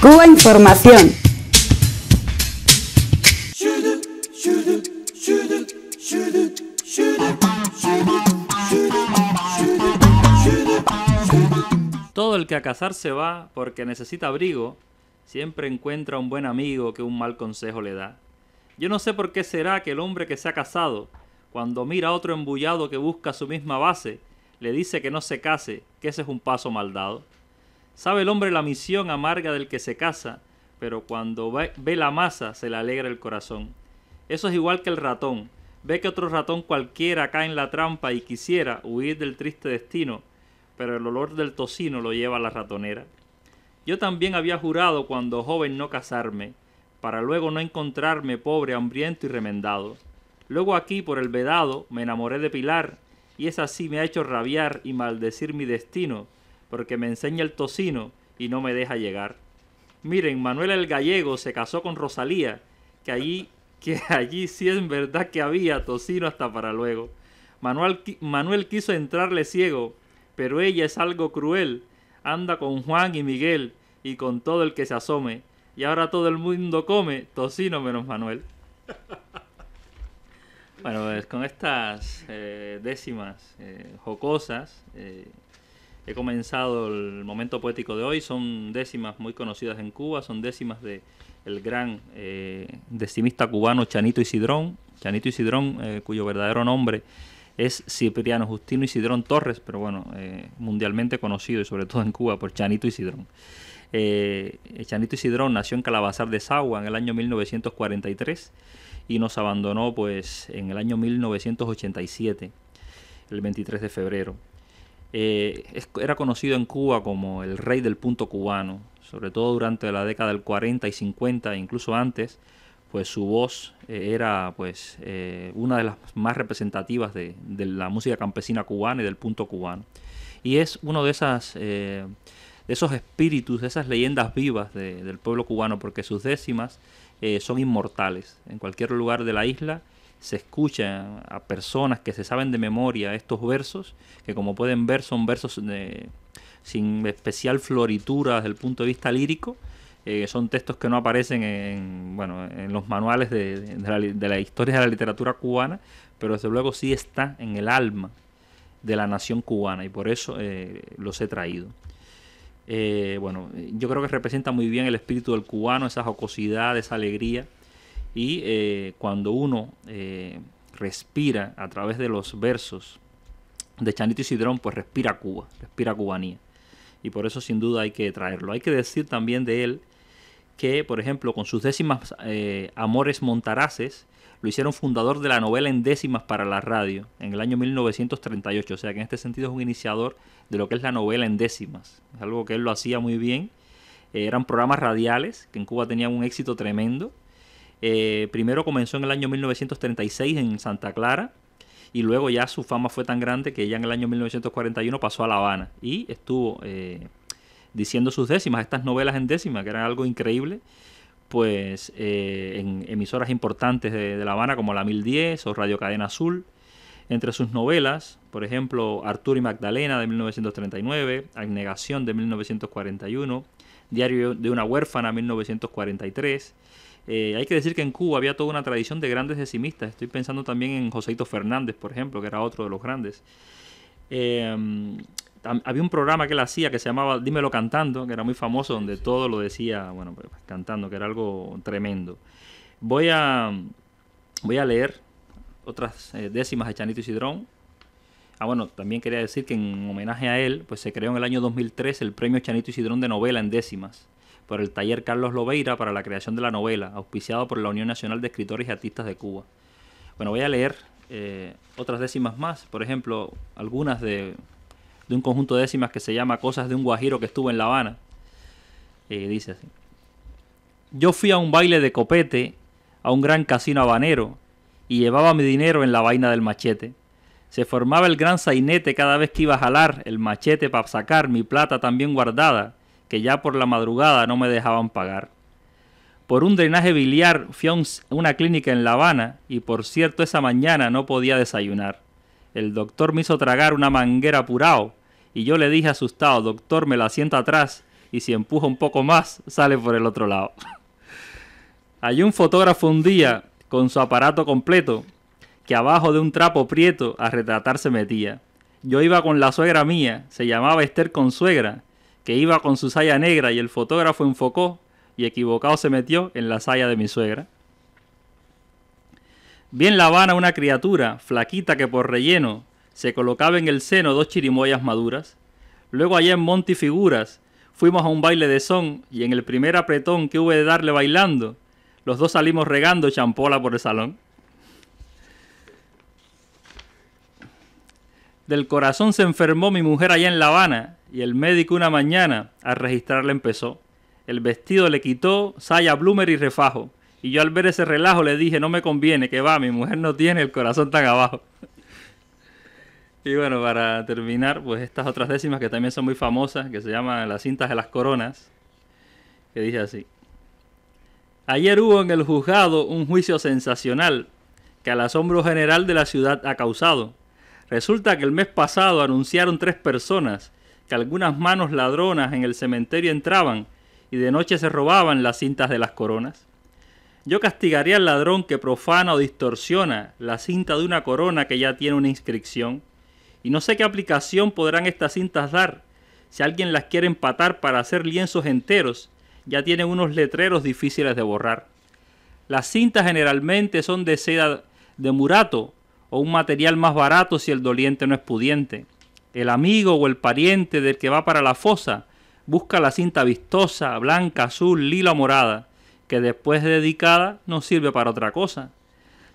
Cuba Información. Todo el que a cazar se va porque necesita abrigo, siempre encuentra un buen amigo que un mal consejo le da. Yo no sé por qué será que el hombre que se ha casado, cuando mira a otro embullado que busca su misma base, le dice que no se case, que ese es un paso mal dado. Sabe el hombre la misión amarga del que se casa, pero cuando ve la masa se le alegra el corazón. Eso es igual que el ratón. Ve que otro ratón cualquiera cae en la trampa y quisiera huir del triste destino, pero el olor del tocino lo lleva a la ratonera. Yo también había jurado cuando joven no casarme, para luego no encontrarme pobre, hambriento y remendado. Luego aquí por el vedado me enamoré de Pilar, y es así me ha hecho rabiar y maldecir mi destino, porque me enseña el tocino y no me deja llegar. Miren, Manuel el Gallego se casó con Rosalía, que allí, que allí sí es verdad que había tocino hasta para luego. Manuel, Manuel quiso entrarle ciego, pero ella es algo cruel. Anda con Juan y Miguel y con todo el que se asome. Y ahora todo el mundo come tocino menos Manuel. Bueno, pues, con estas eh, décimas eh, jocosas. Eh, He comenzado el momento poético de hoy. Son décimas muy conocidas en Cuba, son décimas de el gran eh, decimista cubano Chanito Isidrón. Chanito Isidrón, eh, cuyo verdadero nombre es Cipriano Justino Isidrón Torres, pero bueno, eh, mundialmente conocido y sobre todo en Cuba por Chanito Isidrón. Chanito Isidrón nació en Calabazar de Sagua en el año 1943 y nos abandonó pues en el año 1987, el 23 de febrero. Eh, era conocido en Cuba como el rey del punto cubano, sobre todo durante la década del 40 y 50, incluso antes, pues su voz eh, era pues eh, una de las más representativas de, la música campesina cubana y del punto cubano. Y es uno de esas esos espíritus, de esas leyendas vivas del pueblo cubano, porque sus décimas son inmortales. En cualquier lugar de la isla se escucha a personas que se saben de memoria estos versos, que como pueden ver son versos de, sin especial floritura desde el punto de vista lírico, eh, son textos que no aparecen en, bueno, en los manuales de, la, historia de la literatura cubana, pero desde luego sí está en el alma de la nación cubana y por eso eh, los he traído. Eh, bueno, yo creo que representa muy bien el espíritu del cubano, esa jocosidad, esa alegría y eh, cuando uno eh, respira a través de los versos de Chanito y Sidrón, pues respira Cuba, respira cubanía. Y por eso sin duda hay que traerlo. Hay que decir también de él que, por ejemplo, con sus décimas eh, Amores Montaraces, lo hicieron fundador de la novela en décimas para la radio en el año 1938. O sea que en este sentido es un iniciador de lo que es la novela en décimas. Es algo que él lo hacía muy bien. eran programas radiales que en Cuba tenían un éxito tremendo eh, primero comenzó en el año 1936 en Santa Clara y luego ya su fama fue tan grande que ya en el año 1941 pasó a La Habana y estuvo eh, diciendo sus décimas, estas novelas en décimas, que eran algo increíble, pues eh, en emisoras importantes de, La Habana como La 1010 o Radio Cadena Azul. Entre sus novelas, por ejemplo, Arturo y Magdalena de 1939, Abnegación de 1941, Diario de una huérfana 1943 eh, hay que decir que en Cuba había toda una tradición de grandes decimistas. Estoy pensando también en Joseito Fernández, por ejemplo, que era otro de los grandes. Em, había un programa que él hacía que se llamaba Dímelo Cantando, que era muy famoso, donde todo lo decía, bueno, pues, cantando, que era algo tremendo. Voy a, voy a leer otras eh, décimas de Chanito Isidrón. Ah, bueno, también quería decir que en homenaje a él, pues se creó en el año 2003 el premio Chanito Isidrón de novela en décimas por el taller Carlos Lobeira para la creación de la novela, auspiciado por la Unión Nacional de Escritores y Artistas de Cuba. Bueno, voy a leer eh, otras décimas más, por ejemplo, algunas de, un conjunto de décimas que se llama Cosas de un Guajiro que estuvo en La Habana. Eh, dice así. Yo fui a un baile de copete, a un gran casino habanero, y llevaba mi dinero en la vaina del machete. Se formaba el gran sainete cada vez que iba a jalar el machete para sacar mi plata también guardada que ya por la madrugada no me dejaban pagar. Por un drenaje biliar fui a una clínica en La Habana y por cierto esa mañana no podía desayunar. El doctor me hizo tragar una manguera purao y yo le dije asustado, doctor, me la sienta atrás y si empuja un poco más sale por el otro lado. Hay un fotógrafo un día con su aparato completo que abajo de un trapo prieto a retratar se metía. Yo iba con la suegra mía, se llamaba Esther Consuegra, que iba con su saya negra y el fotógrafo enfocó y equivocado se metió en la saya de mi suegra. Vi en La Habana una criatura, flaquita, que por relleno se colocaba en el seno dos chirimoyas maduras. Luego allá en Monte Figuras fuimos a un baile de son y en el primer apretón que hube de darle bailando, los dos salimos regando champola por el salón. Del corazón se enfermó mi mujer allá en La Habana y el médico una mañana al registrarle empezó. El vestido le quitó saya, bloomer y refajo. Y yo al ver ese relajo le dije, no me conviene, que va, mi mujer no tiene el corazón tan abajo. y bueno, para terminar, pues estas otras décimas que también son muy famosas, que se llaman las cintas de las coronas, que dice así. Ayer hubo en el juzgado un juicio sensacional que al asombro general de la ciudad ha causado Resulta que el mes pasado anunciaron tres personas que algunas manos ladronas en el cementerio entraban y de noche se robaban las cintas de las coronas. Yo castigaría al ladrón que profana o distorsiona la cinta de una corona que ya tiene una inscripción. Y no sé qué aplicación podrán estas cintas dar. Si alguien las quiere empatar para hacer lienzos enteros, ya tienen unos letreros difíciles de borrar. Las cintas generalmente son de seda de murato o un material más barato si el doliente no es pudiente. El amigo o el pariente del que va para la fosa busca la cinta vistosa, blanca, azul, lila morada, que después de dedicada no sirve para otra cosa.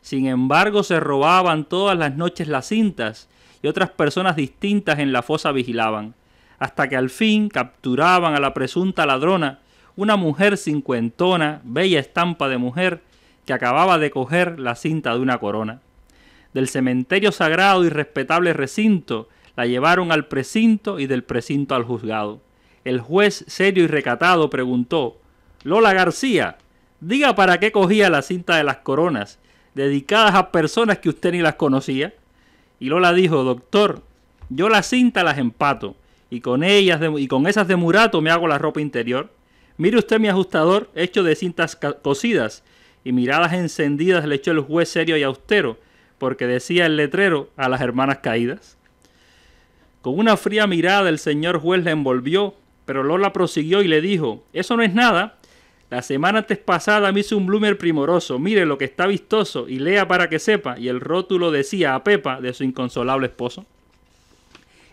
Sin embargo, se robaban todas las noches las cintas y otras personas distintas en la fosa vigilaban, hasta que al fin capturaban a la presunta ladrona, una mujer cincuentona, bella estampa de mujer, que acababa de coger la cinta de una corona del cementerio sagrado y respetable recinto, la llevaron al precinto y del precinto al juzgado. El juez serio y recatado preguntó, Lola García, diga para qué cogía la cinta de las coronas, dedicadas a personas que usted ni las conocía. Y Lola dijo, doctor, yo la cinta las empato y con, ellas y con esas de murato me hago la ropa interior. Mire usted mi ajustador hecho de cintas cosidas y miradas encendidas le echó el juez serio y austero porque decía el letrero a las hermanas caídas. Con una fría mirada el señor juez la envolvió, pero Lola prosiguió y le dijo, eso no es nada. La semana antes pasada me hizo un bloomer primoroso, mire lo que está vistoso y lea para que sepa, y el rótulo decía a Pepa de su inconsolable esposo.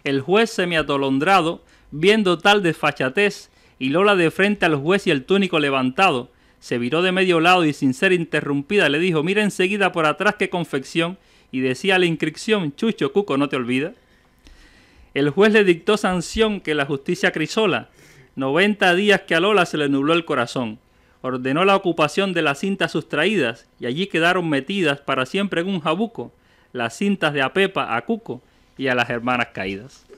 El juez atolondrado, viendo tal desfachatez, y Lola de frente al juez y el túnico levantado, se viró de medio lado y sin ser interrumpida le dijo, mira enseguida por atrás qué confección, y decía la inscripción, Chucho Cuco, no te olvida. El juez le dictó sanción que la justicia crisola, 90 días que a Lola se le nubló el corazón, ordenó la ocupación de las cintas sustraídas, y allí quedaron metidas para siempre en un jabuco las cintas de Apepa a Cuco y a las hermanas caídas.